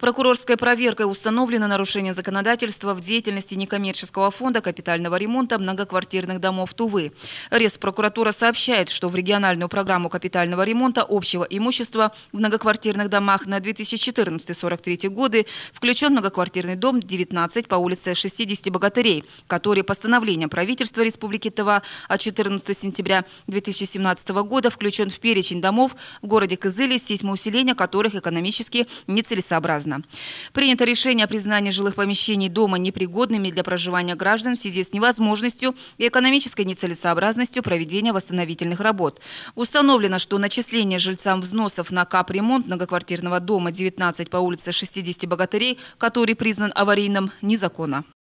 Прокурорской проверкой установлено нарушение законодательства в деятельности некоммерческого фонда капитального ремонта многоквартирных домов Тувы. Респрокуратура сообщает, что в региональную программу капитального ремонта общего имущества в многоквартирных домах на 2014-43 годы включен многоквартирный дом 19 по улице 60 Богатырей, который постановлением правительства Республики Тыва от 14 сентября 2017 года включен в перечень домов в городе Кызыле сейсмоусиления которых экономически нецелесообразны безотказно. Принято решение о признании жилых помещений дома непригодными для проживания граждан в связи с невозможностью и экономической нецелесообразностью проведения восстановительных работ. Установлено, что начисление жильцам взносов на капремонт многоквартирного дома 19 по улице 60 богатырей, который признан аварийным, незаконно.